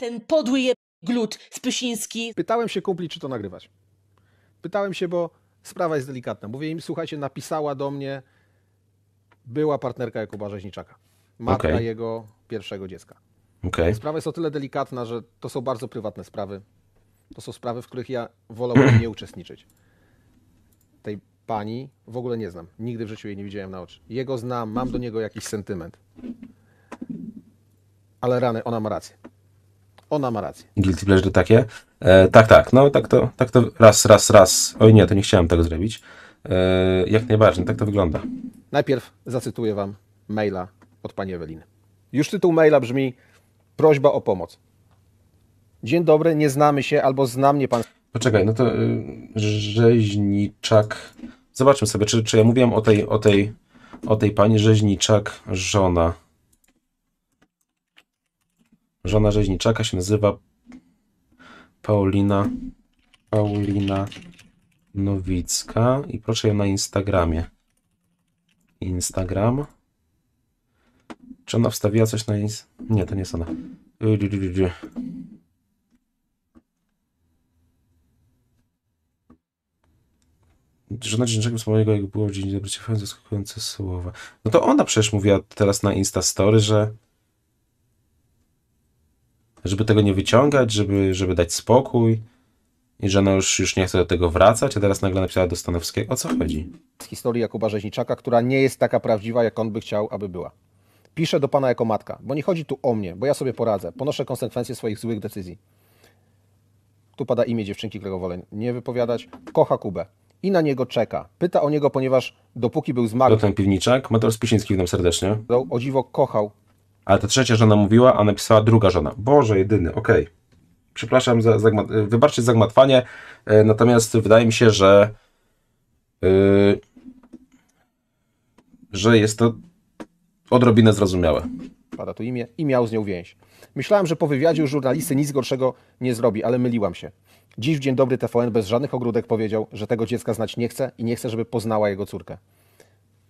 Ten podły je glut Spysiński. Pytałem się kumpli, czy to nagrywać. Pytałem się, bo sprawa jest delikatna. Mówię im, słuchajcie, napisała do mnie była partnerka Jakuba Rzeźniczaka. Matka okay. jego pierwszego dziecka. Okay. Sprawa jest o tyle delikatna, że to są bardzo prywatne sprawy. To są sprawy, w których ja wolałbym nie uczestniczyć. Tej pani w ogóle nie znam. Nigdy w życiu jej nie widziałem na oczy. Jego znam, mam do niego jakiś sentyment. Ale rany, ona ma rację. Ona ma rację. Guilty pleasure takie. E, tak, tak, no tak to, tak to raz, raz, raz. Oj nie, to nie chciałem tego zrobić. E, jak najbardziej, tak to wygląda. Najpierw zacytuję wam maila od pani Eweliny. Już tytuł maila brzmi prośba o pomoc. Dzień dobry, nie znamy się, albo zna mnie pan. Poczekaj, no to y, rzeźniczak. Zobaczmy sobie, czy, czy ja mówiłem o tej, o tej, o tej pani rzeźniczak żona. Żona rzeźniczaka się nazywa Paulina, Paulina Nowicka i proszę ją na Instagramie. Instagram. Czy ona wstawiła coś na ins... Nie, to nie jest ona. Żona dzienniczego Smolego, jak było w Dzień Dobry, zaskakujące słowa. No to ona przecież mówiła teraz na Insta Story, że żeby tego nie wyciągać, żeby, żeby dać spokój i że ona już, już nie chce do tego wracać, a teraz nagle napisała do Stanowskiego. O co chodzi? Z historii Jakuba Rzeźniczaka, która nie jest taka prawdziwa, jak on by chciał, aby była. Piszę do pana jako matka, bo nie chodzi tu o mnie, bo ja sobie poradzę. Ponoszę konsekwencje swoich złych decyzji. Tu pada imię dziewczynki, którego wolę nie wypowiadać. Kocha Kubę i na niego czeka. Pyta o niego, ponieważ dopóki był zmarły... To ten piwniczak, Mateusz Pisiński, witam serdecznie. O dziwo kochał ale ta trzecia żona mówiła, a napisała druga żona. Boże, jedyny, okej. Okay. Przepraszam, za, za, wybaczcie zagmatwanie, e, natomiast wydaje mi się, że Yy, że jest to odrobinę zrozumiałe. Pada tu imię i miał z nią więź. Myślałem, że po wywiadzie już żurnalisty nic gorszego nie zrobi, ale myliłam się. Dziś w Dzień Dobry TVN bez żadnych ogródek powiedział, że tego dziecka znać nie chce i nie chce, żeby poznała jego córkę.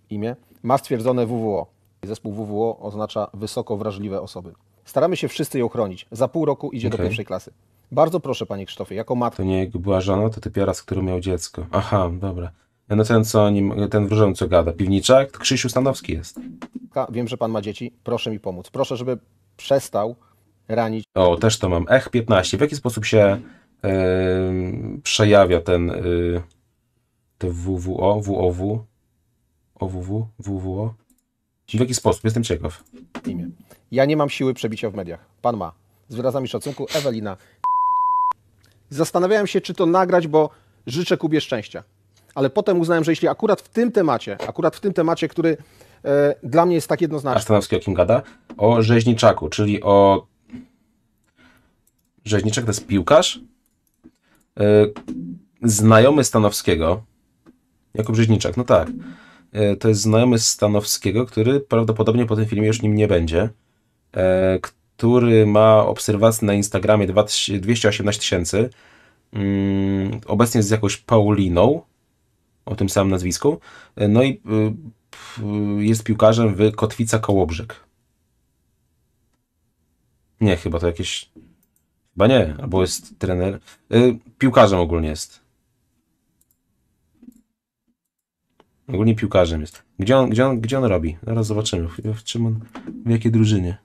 Imię? Ma stwierdzone WWO. Zespół WWO oznacza wysoko wrażliwe osoby. Staramy się wszyscy ją chronić. Za pół roku idzie do pierwszej klasy. Bardzo proszę, panie Krzysztofie, jako To nie jak była żona, to typiera, z którym miał dziecko. Aha, dobra. No ten, co nim, ten wróżą, co gada. Piwniczak? To Krzysiu Stanowski jest. Wiem, że pan ma dzieci. Proszę mi pomóc. Proszę, żeby przestał ranić O, też to mam. Ech 15. W jaki sposób się przejawia ten yy, te WWO, WOW, OWW, WWO? W jaki sposób? Jestem ciekaw. Imię. Ja nie mam siły przebicia w mediach. Pan ma. Z wyrazami szacunku, Ewelina. Zastanawiałem się, czy to nagrać, bo życzę Kubie szczęścia. Ale potem uznałem, że jeśli akurat w tym temacie, akurat w tym temacie, który e, dla mnie jest tak jednoznaczny. A Stanowski o kim gada? O rzeźniczaku, czyli o. Rzeźniczak to jest piłkarz? E, znajomy Stanowskiego. Jakub Rzeźniczak, no tak. E, to jest znajomy Stanowskiego, który prawdopodobnie po tym filmie już nim nie będzie, e, który ma obserwację na Instagramie 218 tysięcy, mm, obecnie jest z jakąś Pauliną, o tym samym nazwisku, e, no i jest piłkarzem w Kotwica Kołobrzeg. Nie, chyba to jakieś... Chyba nie, albo jest trener... Piłkarzem ogólnie jest. Ogólnie piłkarzem jest. Gdzie on, gdzie on, gdzie on robi? Zaraz zobaczymy. W, czym on, w jakiej drużynie?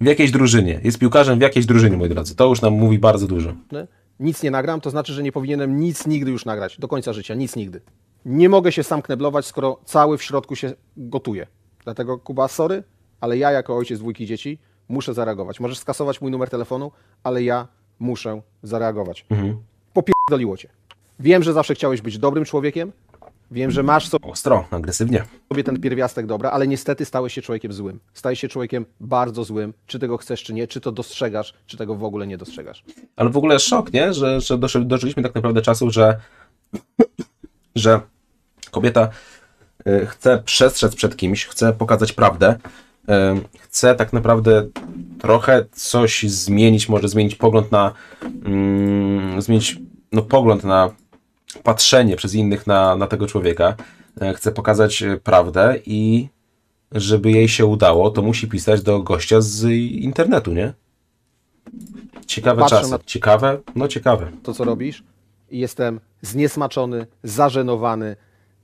W jakiejś drużynie. Jest piłkarzem w jakiejś drużynie, moi drodzy. To już nam mówi bardzo dużo. No, nic nie nagram, to znaczy, że nie powinienem nic nigdy już nagrać. Do końca życia, nic nigdy. Nie mogę się sam kneblować, skoro cały w środku się gotuje. Dlatego, Kuba, sorry, ale ja jako ojciec dwójki dzieci muszę zareagować. Możesz skasować mój numer telefonu, ale ja muszę zareagować. Mhm. Popierdoliło cię. Wiem, że zawsze chciałeś być dobrym człowiekiem, Wiem, że masz sobie... Ostro, agresywnie. sobie ten pierwiastek dobra, ale niestety stałeś się człowiekiem złym. Stałeś się człowiekiem bardzo złym. Czy tego chcesz, czy nie, czy to dostrzegasz, czy tego w ogóle nie dostrzegasz. Ale w ogóle szok, nie? Że, że dożyliśmy tak naprawdę czasu, że, że kobieta y, chce przestrzec przed kimś, chce pokazać prawdę, chce tak naprawdę trochę coś zmienić, może zmienić pogląd na. Mm, zmienić no, pogląd na patrzenie przez innych na, na tego człowieka, e, chce pokazać e, prawdę i żeby jej się udało, to musi pisać do gościa z internetu, nie? Ciekawe Patrzę czasy. Na... Ciekawe? No ciekawe. To, co robisz jestem zniesmaczony, zażenowany,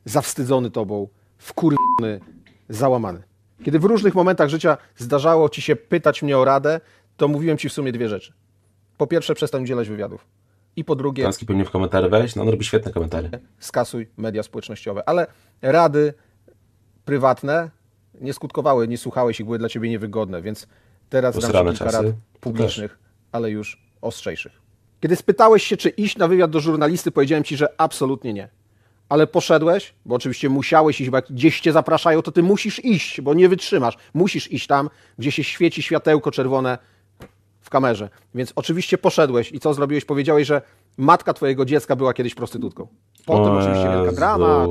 zawstydzony tobą, wkurwiony, załamany. Kiedy w różnych momentach życia zdarzało ci się pytać mnie o radę, to mówiłem ci w sumie dwie rzeczy. Po pierwsze, przestań udzielać wywiadów. I po drugie. Kanski pewnie w komentarze weź, no on robi świetne komentarze. Skasuj media społecznościowe, ale rady prywatne nie skutkowały, nie słuchałeś i były dla ciebie niewygodne, więc teraz Plus dam kilka rad publicznych, ale już ostrzejszych. Kiedy spytałeś się, czy iść na wywiad do żurnalisty, powiedziałem ci, że absolutnie nie. Ale poszedłeś, bo oczywiście musiałeś iść, bo jak gdzieś cię zapraszają, to ty musisz iść, bo nie wytrzymasz. Musisz iść tam, gdzie się świeci światełko czerwone w kamerze. Więc oczywiście poszedłeś i co zrobiłeś? Powiedziałeś, że matka twojego dziecka była kiedyś prostytutką. Potem o oczywiście wielka drama.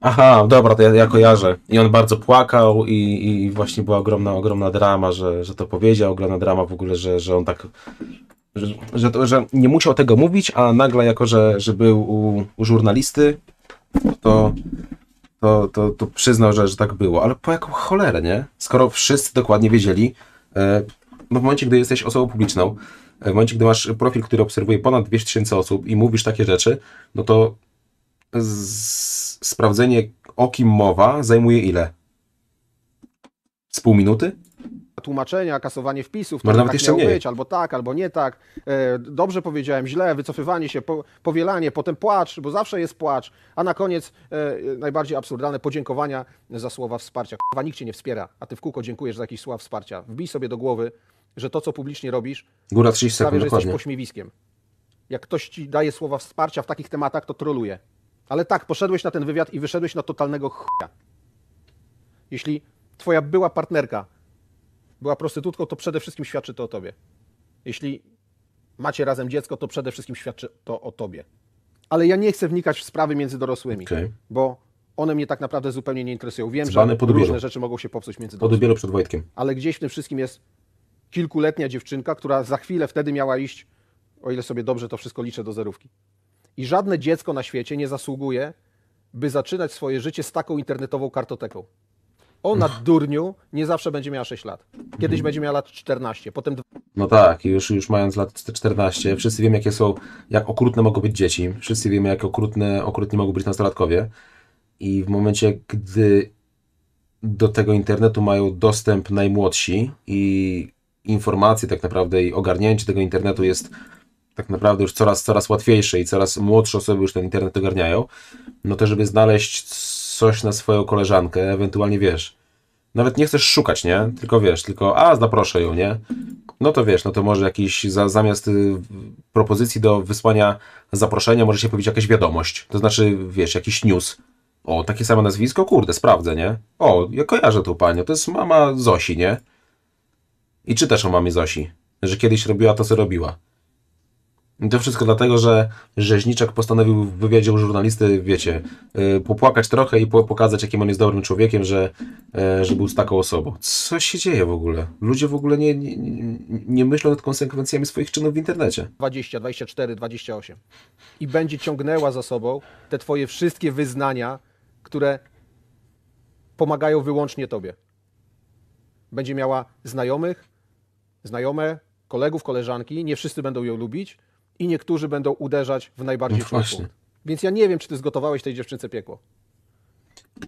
Aha, dobra, to ja, ja kojarzę. I on bardzo płakał i, i właśnie była ogromna, ogromna drama, że, że to powiedział, ogromna drama w ogóle, że, że on tak że, że, że, nie musiał tego mówić, a nagle jako, że, że był u, u żurnalisty, to, to, to, to przyznał, że, że tak było. Ale po jaką cholerę, nie? Skoro wszyscy dokładnie wiedzieli, e, no w momencie, gdy jesteś osobą publiczną, e, w momencie, gdy masz profil, który obserwuje ponad 200 tysięcy osób i mówisz takie rzeczy, no to sprawdzenie o kim mowa zajmuje ile? Z pół minuty? tłumaczenia, kasowanie wpisów, Może tak nawet tak jeszcze miało być, albo tak, albo nie tak, e, dobrze powiedziałem, źle, wycofywanie się, powielanie, potem płacz, bo zawsze jest płacz, a na koniec e, najbardziej absurdalne podziękowania za słowa wsparcia. Chyba nikt Cię nie wspiera, a Ty w kółko dziękujesz za jakieś słowa wsparcia. Wbij sobie do głowy, że to, co publicznie robisz, Góra 30 sekund, sprawia, że dokładnie. jesteś pośmiewiskiem. Jak ktoś ci daje słowa wsparcia w takich tematach, to troluje. Ale tak, poszedłeś na ten wywiad i wyszedłeś na totalnego chuja. Jeśli twoja była partnerka była prostytutką, to przede wszystkim świadczy to o tobie. Jeśli macie razem dziecko, to przede wszystkim świadczy to o tobie. Ale ja nie chcę wnikać w sprawy między dorosłymi, okay. bo one mnie tak naprawdę zupełnie nie interesują. Wiem, Zbane że różne rzeczy mogą się popsuć między dorosłymi. Podobielu przed Wojtkiem. Ale gdzieś w tym wszystkim jest kilkuletnia dziewczynka, która za chwilę wtedy miała iść, o ile sobie dobrze to wszystko liczę, do zerówki. I żadne dziecko na świecie nie zasługuje, by zaczynać swoje życie z taką internetową kartoteką. Ona durniu nie zawsze będzie miała 6 lat. Kiedyś będzie miała lat 14, potem. No tak, już, już mając lat 14, wszyscy wiemy, jakie są, jak okrutne mogą być dzieci, wszyscy wiemy, jak okrutne, okrutni mogą być nastolatkowie. I w momencie, gdy do tego internetu mają dostęp najmłodsi i informacji tak naprawdę i ogarnięcie tego internetu jest tak naprawdę już coraz, coraz łatwiejsze i coraz młodsze osoby już ten internet ogarniają, no to żeby znaleźć coś na swoją koleżankę, ewentualnie wiesz, nawet nie chcesz szukać, nie? Tylko wiesz, tylko a, zaproszę ją, nie? No to wiesz, no to może jakiś za, zamiast y, propozycji do wysłania zaproszenia może się powiedzieć jakaś wiadomość, to znaczy wiesz, jakiś news. O, takie samo nazwisko? Kurde, sprawdzę, nie? O, ja kojarzę tą panią, to jest mama Zosi, nie? I czytasz o mamie Zosi, że kiedyś robiła to, co robiła. I to wszystko dlatego, że rzeźniczak postanowił w wywiadzie u żurnalisty, wiecie, yy, popłakać trochę i po pokazać, jakim on jest dobrym człowiekiem, że, yy, że był z taką osobą. Co się dzieje w ogóle? Ludzie w ogóle nie, nie, nie myślą nad konsekwencjami swoich czynów w internecie. 20, 24, 28. I będzie ciągnęła za sobą te twoje wszystkie wyznania, które pomagają wyłącznie tobie. Będzie miała znajomych, znajome, kolegów, koleżanki, nie wszyscy będą ją lubić i niektórzy będą uderzać w najbardziej no punkt. Więc ja nie wiem, czy ty zgotowałeś tej dziewczynce piekło.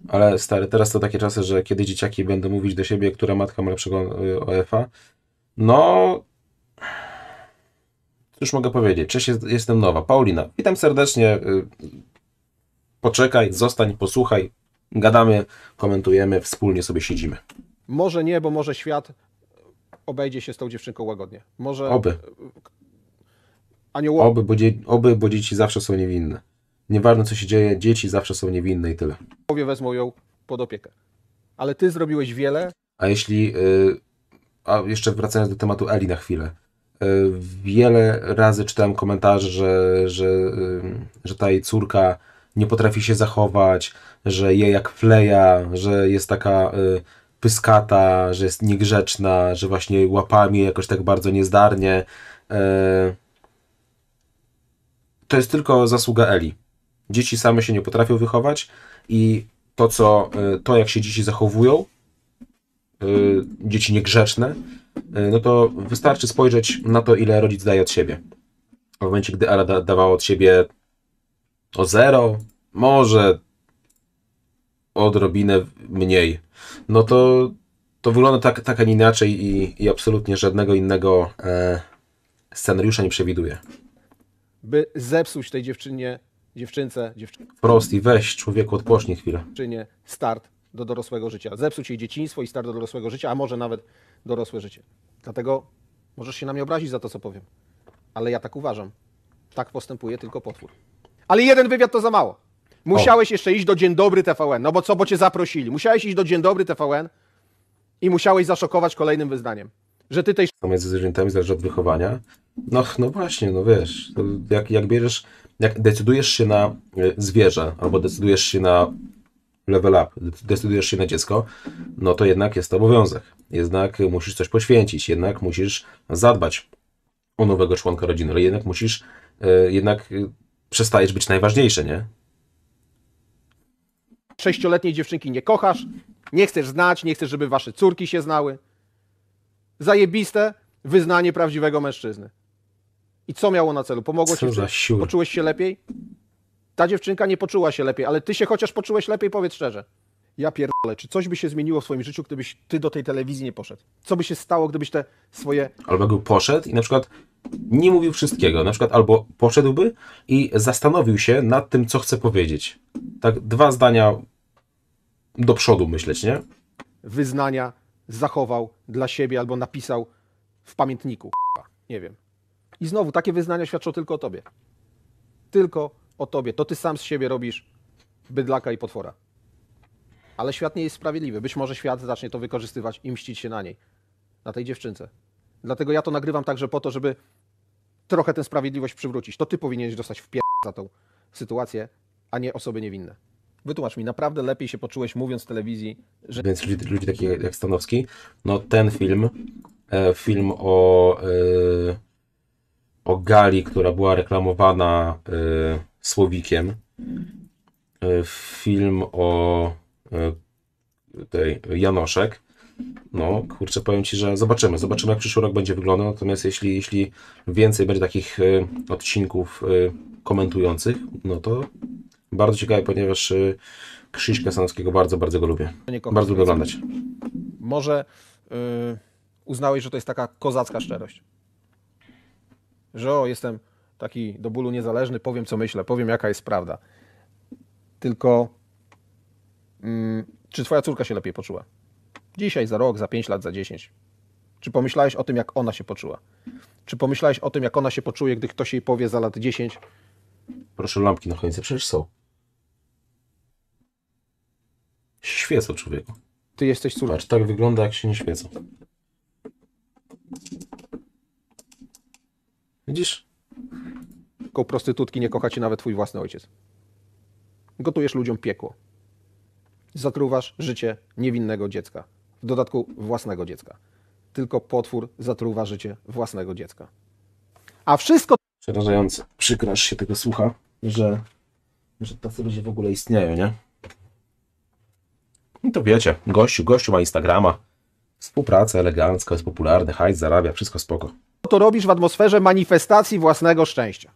Ale stary, teraz to takie czasy, że kiedy dzieciaki będą mówić do siebie, która matka ma lepszego y, OF-a, no... Cóż mogę powiedzieć? Cześć, jestem nowa. Paulina, witam serdecznie. Y, poczekaj, zostań, posłuchaj. Gadamy, komentujemy, wspólnie sobie siedzimy. Może nie, bo może świat obejdzie się z tą dziewczynką łagodnie. Może. Oby. Aniołowie. Oby, bo dzie... Oby, bo dzieci zawsze są niewinne. Nieważne co się dzieje, dzieci zawsze są niewinne i tyle. Powie wezmą ją pod opiekę. Ale ty zrobiłeś wiele. A jeśli. Yy, a jeszcze wracając do tematu Eli na chwilę. Y, wiele razy czytałem komentarze, że, że, y, że ta jej córka nie potrafi się zachować, że je jak fleja, że jest taka y, pyskata, że jest niegrzeczna, że właśnie łapami jakoś tak bardzo niezdarnie. E, to jest tylko zasługa Eli. Dzieci same się nie potrafią wychować i to, co, e, to jak się dzieci zachowują, e, dzieci niegrzeczne, no to wystarczy spojrzeć na to, ile rodzic daje od siebie. W momencie, gdy Ela da, dawała od siebie o zero, może odrobinę mniej. No to, to wygląda tak, tak, a nie inaczej i, i absolutnie żadnego innego e, scenariusza nie przewiduję. By zepsuć tej dziewczynie, dziewczynce, dziewczynce. prosty weź człowieku, odpocznij chwilę. Dziewczynie start do dorosłego życia. Zepsuć jej dzieciństwo i start do dorosłego życia, a może nawet dorosłe życie. Dlatego możesz się na mnie obrazić za to, co powiem. Ale ja tak uważam. Tak postępuje tylko potwór. Ale jeden wywiad to za mało. Musiałeś jeszcze iść do Dzień Dobry TVN, no bo co, bo cię zaprosili. Musiałeś iść do Dzień Dobry TVN i musiałeś zaszokować kolejnym wyznaniem. Że ty tej... Między zwierzętami zależy od wychowania. No, no właśnie, no wiesz, jak, jak bierzesz, jak decydujesz się na e, zwierzę, albo decydujesz się na level up, decydujesz się na dziecko, no to jednak jest to obowiązek. Jednak musisz coś poświęcić, jednak musisz zadbać o nowego członka rodziny, ale jednak musisz, e, jednak e, przestajesz być najważniejszy, nie? sześcioletniej dziewczynki nie kochasz, nie chcesz znać, nie chcesz, żeby wasze córki się znały. Zajebiste wyznanie prawdziwego mężczyzny. I co miało na celu? Pomogło ci? Poczułeś się lepiej? Ta dziewczynka nie poczuła się lepiej, ale ty się chociaż poczułeś lepiej, powiedz szczerze. Ja pierdolę, czy coś by się zmieniło w swoim życiu, gdybyś ty do tej telewizji nie poszedł? Co by się stało, gdybyś te swoje... Albo by poszedł i na przykład nie mówił wszystkiego, na przykład albo poszedłby i zastanowił się nad tym, co chce powiedzieć. Tak dwa zdania do przodu myśleć, nie? Wyznania zachował dla siebie albo napisał w pamiętniku. Nie wiem. I znowu, takie wyznania świadczą tylko o tobie. Tylko o tobie. To ty sam z siebie robisz bydlaka i potwora. Ale świat nie jest sprawiedliwy. Być może świat zacznie to wykorzystywać i mścić się na niej. Na tej dziewczynce. Dlatego ja to nagrywam także po to, żeby trochę tę sprawiedliwość przywrócić. To ty powinieneś dostać w pier... za tą sytuację, a nie osoby niewinne. Wytłumacz mi, naprawdę lepiej się poczułeś mówiąc telewizji, że... Więc ludzi, ludzie takie jak Stanowski, no ten film, e, film o, e, o gali, która była reklamowana e, Słowikiem, film o tej Janoszek, no, kurczę, powiem Ci, że zobaczymy. Zobaczymy, jak przyszły rok będzie wyglądał. Natomiast jeśli, jeśli więcej będzie takich odcinków komentujących, no to bardzo ciekawe, ponieważ y, Krzyśka Sanowskiego bardzo, bardzo go lubię. Bardzo lubię oglądać. Może yy, uznałeś, że to jest taka kozacka szczerość. Że o, jestem taki do bólu niezależny, powiem co myślę, powiem jaka jest prawda. Tylko yy, czy twoja córka się lepiej poczuła? Dzisiaj, za rok, za pięć lat, za dziesięć. Czy pomyślałeś o tym, jak ona się poczuła? Czy pomyślałeś o tym, jak ona się poczuje, gdy ktoś jej powie za lat dziesięć? Proszę, lampki na końcu przecież są. Świecą człowieku. Ty jesteś córką. Patrz, tak wygląda, jak się nie świecą. Widzisz? Tylko prostytutki nie kocha cię nawet twój własny ojciec. Gotujesz ludziom piekło. Zatruwasz życie niewinnego dziecka. W dodatku własnego dziecka. Tylko potwór zatruwa życie własnego dziecka. A wszystko... Przerażające. Przykrasz się tego słucha, że, że tacy ludzie w ogóle istnieją, nie? I no to wiecie, gościu, gościu ma Instagrama. Współpraca elegancka, jest popularny, hajs zarabia, wszystko spoko. To robisz w atmosferze manifestacji własnego szczęścia.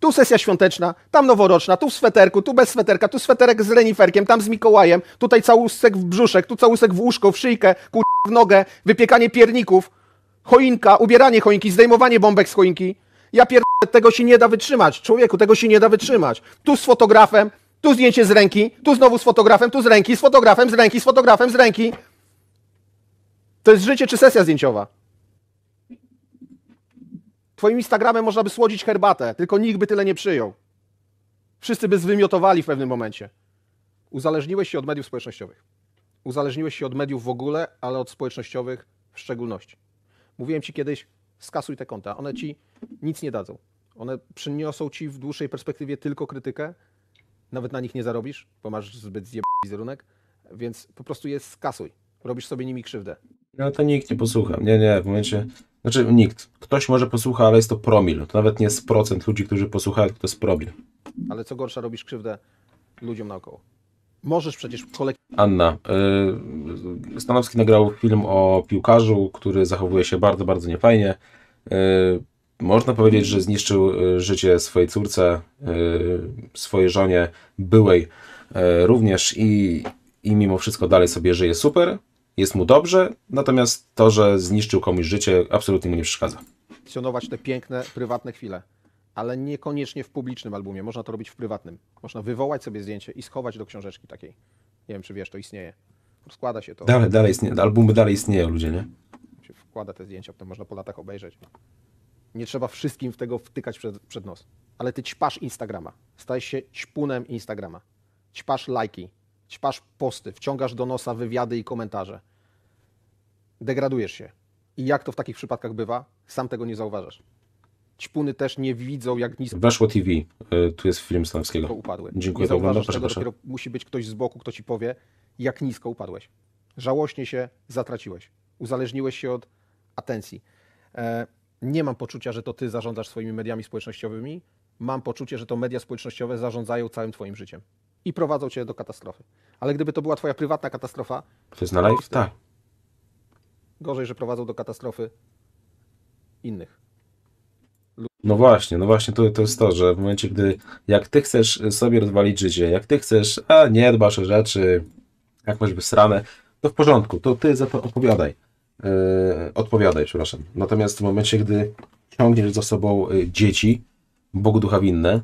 Tu sesja świąteczna, tam noworoczna, tu w sweterku, tu bez sweterka, tu sweterek z reniferkiem, tam z Mikołajem, tutaj całusek w brzuszek, tu całusek w łóżko, w szyjkę, kur... w nogę, wypiekanie pierników, choinka, ubieranie choinki, zdejmowanie bombek z choinki. Ja pier... tego się nie da wytrzymać, człowieku, tego się nie da wytrzymać. Tu z fotografem, tu zdjęcie z ręki, tu znowu z fotografem, tu z ręki, z fotografem, z ręki, z fotografem, z ręki. To jest życie czy sesja zdjęciowa? Twoim Instagramem można by słodzić herbatę, tylko nikt by tyle nie przyjął. Wszyscy by zwymiotowali w pewnym momencie. Uzależniłeś się od mediów społecznościowych. Uzależniłeś się od mediów w ogóle, ale od społecznościowych w szczególności. Mówiłem ci kiedyś, skasuj te konta. One ci nic nie dadzą. One przyniosą ci w dłuższej perspektywie tylko krytykę, nawet na nich nie zarobisz, bo masz zbyt zjebany wizerunek, więc po prostu je skasuj. Robisz sobie nimi krzywdę. No to nikt nie posłucha. Nie, nie, w momencie... Znaczy nikt. Ktoś może posłucha, ale jest to promil. To nawet nie jest procent ludzi, którzy posłuchają, to jest promil. Ale co gorsza, robisz krzywdę ludziom naokoło. Możesz przecież kolek... Anna, yy, Stanowski nagrał film o piłkarzu, który zachowuje się bardzo, bardzo niefajnie. Yy, można powiedzieć, że zniszczył e, życie swojej córce, e, swojej żonie, byłej e, również i, i mimo wszystko dalej sobie żyje super, jest mu dobrze, natomiast to, że zniszczył komuś życie, absolutnie mu nie przeszkadza. Funkcjonować te piękne, prywatne chwile, ale niekoniecznie w publicznym albumie, można to robić w prywatnym. Można wywołać sobie zdjęcie i schować do książeczki takiej. Nie wiem, czy wiesz, to istnieje. Składa się to. Dalej, dalej istnieje, albumy dalej istnieją ludzie, nie? Się wkłada te zdjęcia, potem można po latach obejrzeć. Nie trzeba wszystkim w tego wtykać przed, przed nos. Ale ty ćpasz Instagrama. Stajesz się ćpunem Instagrama. Ćpasz lajki, ćpasz posty, wciągasz do nosa wywiady i komentarze. Degradujesz się. I jak to w takich przypadkach bywa, sam tego nie zauważasz. Ćpuny też nie widzą, jak nisko. Weszło TV. Y, tu jest film Stanowskiego. upadły. Dziękuję, za oglądam. Proszę, Dopiero musi być ktoś z boku, kto ci powie, jak nisko upadłeś. Żałośnie się zatraciłeś. Uzależniłeś się od atencji. E, nie mam poczucia, że to ty zarządzasz swoimi mediami społecznościowymi. Mam poczucie, że to media społecznościowe zarządzają całym twoim życiem i prowadzą cię do katastrofy. Ale gdyby to była twoja prywatna katastrofa. To jest na live? Tak. Gorzej, że prowadzą do katastrofy innych. No właśnie, no właśnie to, to jest to, że w momencie, gdy jak ty chcesz sobie rozwalić życie, jak ty chcesz, a nie dbasz o rzeczy, jak masz wysrane, to w porządku, to ty za to E, odpowiadaj, przepraszam. Natomiast w momencie, gdy ciągniesz za sobą e, dzieci, Bogu ducha winne,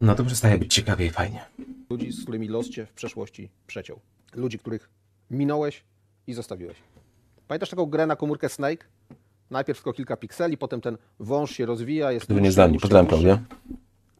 no to przestaje być ciekawie i fajnie. Ludzi, z którymi los cię w przeszłości przeciął. Ludzi, których minąłeś i zostawiłeś. Pamiętasz taką grę na komórkę Snake? Najpierw tylko kilka pikseli, potem ten wąż się rozwija. Jest Gdyby nie zdani, pozdrawiam Klaudia.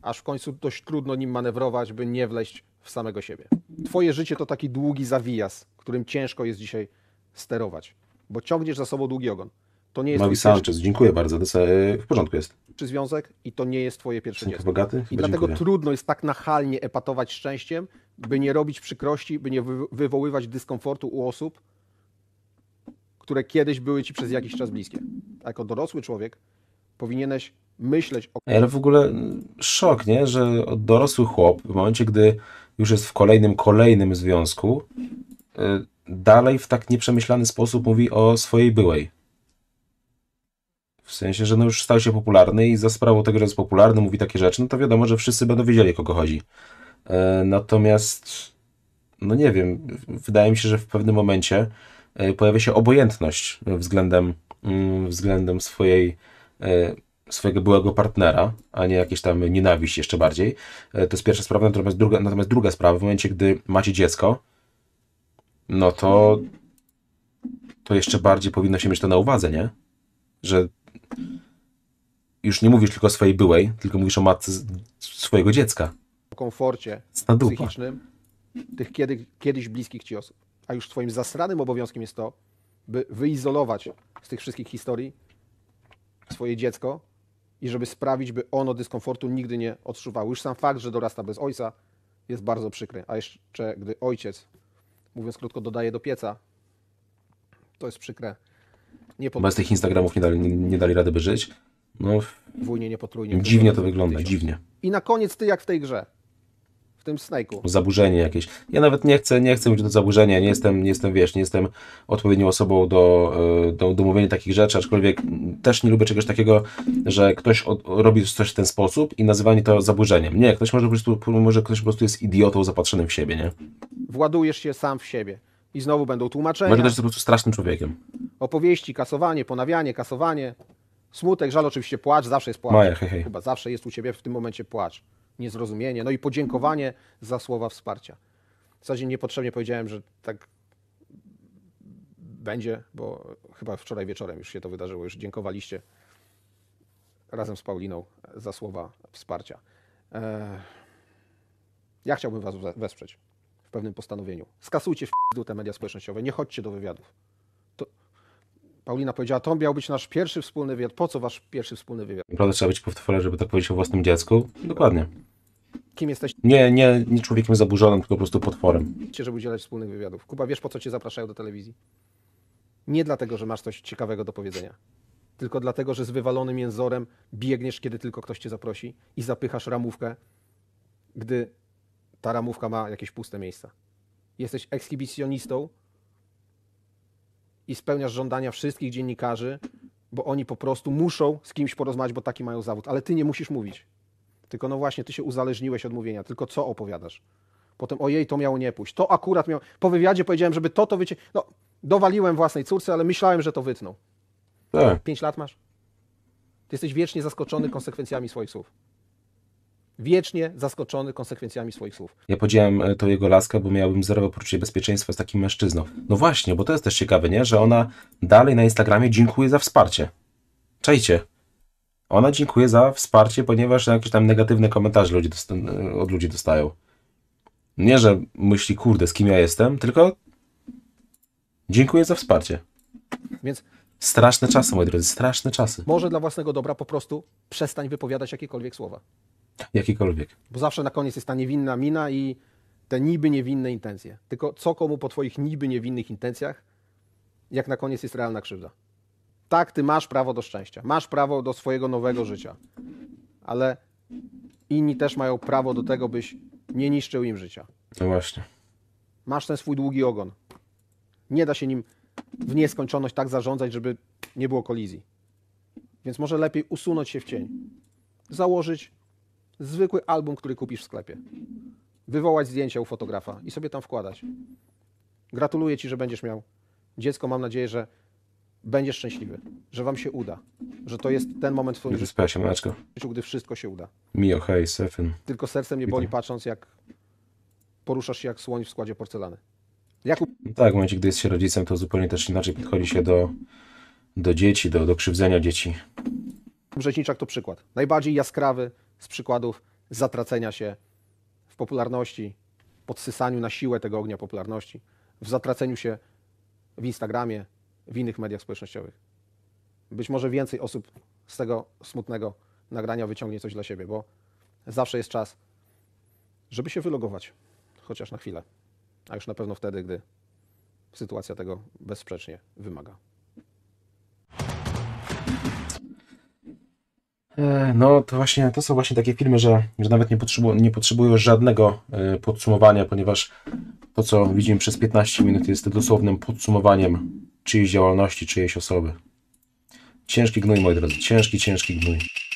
Aż w końcu dość trudno nim manewrować, by nie wleść w samego siebie. Twoje życie to taki długi zawijas, którym ciężko jest dzisiaj sterować bo ciągniesz za sobą długi ogon. To nie jest Mavi Sanchez, dziękuję bardzo. E, w porządku jest. Czy związek i to nie jest twoje pierwsze dziecko. bogaty? I dlatego dziękuję. trudno jest tak nachalnie epatować szczęściem, by nie robić przykrości, by nie wywoływać dyskomfortu u osób, które kiedyś były ci przez jakiś czas bliskie. jako dorosły człowiek powinieneś myśleć o... Ale w ogóle mm, szok, nie? Że dorosły chłop w momencie, gdy już jest w kolejnym, kolejnym związku, y dalej w tak nieprzemyślany sposób mówi o swojej byłej. W sensie, że no już stał się popularny i za sprawą tego, że jest popularny, mówi takie rzeczy, no to wiadomo, że wszyscy będą wiedzieli, o kogo chodzi. E, natomiast, no nie wiem, wydaje mi się, że w pewnym momencie e, pojawia się obojętność względem, mm, względem swojej, e, swojego byłego partnera, a nie jakieś tam nienawiść jeszcze bardziej. To jest pierwsza sprawa, natomiast druga, natomiast druga sprawa, w momencie, gdy macie dziecko, no to to jeszcze bardziej powinno się mieć to na uwadze, nie? Że już nie mówisz tylko o swojej byłej, tylko mówisz o matce swojego dziecka. O komforcie Stadupa. psychicznym tych kiedy, kiedyś bliskich ci osób. A już twoim zasranym obowiązkiem jest to, by wyizolować z tych wszystkich historii swoje dziecko i żeby sprawić, by ono dyskomfortu nigdy nie odczuwało. Już sam fakt, że dorasta bez ojca jest bardzo przykry. A jeszcze gdy ojciec mówiąc krótko, dodaje do pieca. To jest przykre. Nie Bez tych Instagramów nie dali, nie, nie dali rady by żyć. No, Dwójnie, niepotrójnie. Dziwnie to wygląda, dziwnie. I na koniec ty jak w tej grze w tym snajku. Zaburzenie jakieś. Ja nawet nie chcę, nie chcę mieć do zaburzenia, nie jestem, nie jestem, wiesz, nie jestem odpowiednią osobą do, e, do, do mówienia takich rzeczy, aczkolwiek też nie lubię czegoś takiego, że ktoś od, robi coś w ten sposób i nazywanie to zaburzeniem. Nie, ktoś może po prostu, może ktoś po prostu jest idiotą zapatrzonym w siebie, nie? Władujesz się sam w siebie. I znowu będą tłumaczenia. Może też po prostu strasznym człowiekiem. Opowieści, kasowanie, ponawianie, kasowanie. Smutek, żal, oczywiście płacz, zawsze jest płacz. Maja, hej, hej. Chyba zawsze jest u ciebie w tym momencie płacz niezrozumienie, no i podziękowanie za słowa wsparcia. W zasadzie niepotrzebnie powiedziałem, że tak będzie, bo chyba wczoraj wieczorem już się to wydarzyło, już dziękowaliście razem z Pauliną za słowa wsparcia. E, ja chciałbym Was wesprzeć w pewnym postanowieniu. Skasujcie w te media społecznościowe, nie chodźcie do wywiadów. To... Paulina powiedziała, to miał być nasz pierwszy wspólny wywiad. Po co wasz pierwszy wspólny wywiad? Naprawdę trzeba być portfolio, żeby tak powiedzieć o własnym dziecku? Dokładnie. Kim jesteś? Nie, nie, nie człowiekiem zaburzonym, tylko po prostu potworem. Cię, żeby udzielać wspólnych wywiadów. Kuba, wiesz po co cię zapraszają do telewizji? Nie dlatego, że masz coś ciekawego do powiedzenia. Tylko dlatego, że z wywalonym jęzorem biegniesz, kiedy tylko ktoś cię zaprosi i zapychasz ramówkę, gdy ta ramówka ma jakieś puste miejsca. Jesteś ekshibicjonistą i spełniasz żądania wszystkich dziennikarzy, bo oni po prostu muszą z kimś porozmawiać, bo taki mają zawód. Ale ty nie musisz mówić. Tylko no właśnie, ty się uzależniłeś od mówienia, tylko co opowiadasz? Potem ojej, to miało nie pójść. To akurat miał. Po wywiadzie powiedziałem, żeby to to wycie. No, dowaliłem własnej córce, ale myślałem, że to wytnął. Tak. Pięć lat masz? Ty jesteś wiecznie zaskoczony konsekwencjami swoich słów. Wiecznie zaskoczony konsekwencjami swoich słów. Ja podziałem e, to jego laskę, bo miałbym zerowe poczucie bezpieczeństwa z takim mężczyzną. No właśnie, bo to jest też ciekawe, nie? Że ona dalej na Instagramie dziękuję za wsparcie. Czajcie. Ona dziękuję za wsparcie, ponieważ no, jakieś tam negatywne komentarze ludzi od ludzi dostają. Nie, że myśli, kurde, z kim ja jestem, tylko dziękuję za wsparcie. Więc Straszne czasy, moi drodzy, straszne czasy. Może dla własnego dobra po prostu przestań wypowiadać jakiekolwiek słowa. Jakiekolwiek. Bo zawsze na koniec jest ta niewinna mina i te niby niewinne intencje. Tylko co komu po twoich niby niewinnych intencjach, jak na koniec jest realna krzywda? tak, ty masz prawo do szczęścia, masz prawo do swojego nowego życia, ale inni też mają prawo do tego, byś nie niszczył im życia. No właśnie. Masz ten swój długi ogon. Nie da się nim w nieskończoność tak zarządzać, żeby nie było kolizji. Więc może lepiej usunąć się w cień. Założyć zwykły album, który kupisz w sklepie. Wywołać zdjęcia u fotografa i sobie tam wkładać. Gratuluję ci, że będziesz miał dziecko. Mam nadzieję, że będziesz szczęśliwy, że wam się uda, że to jest ten moment, w którym Wyspała się życiu, gdy wszystko się uda. Mio, hej, Sefyn. Tylko serce mnie boli patrząc, jak poruszasz się jak słoń w składzie porcelany. Jakub, No tak, w momencie, gdy jest się rodzicem, to zupełnie też inaczej podchodzi się do, do dzieci, do, do krzywdzenia dzieci. Brzeźniczak to przykład. Najbardziej jaskrawy z przykładów zatracenia się w popularności, podsysaniu na siłę tego ognia popularności, w zatraceniu się w Instagramie, w innych mediach społecznościowych. Być może więcej osób z tego smutnego nagrania wyciągnie coś dla siebie, bo zawsze jest czas, żeby się wylogować, chociaż na chwilę, a już na pewno wtedy, gdy sytuacja tego bezsprzecznie wymaga. E, no to właśnie to są właśnie takie filmy, że, że nawet nie, potrzebu nie potrzebują żadnego e, podsumowania, ponieważ to, co widzimy przez 15 minut, jest dosłownym podsumowaniem czyjejś działalności, czyjejś osoby. Ciężki gnój, moi drodzy, ciężki, ciężki gnój.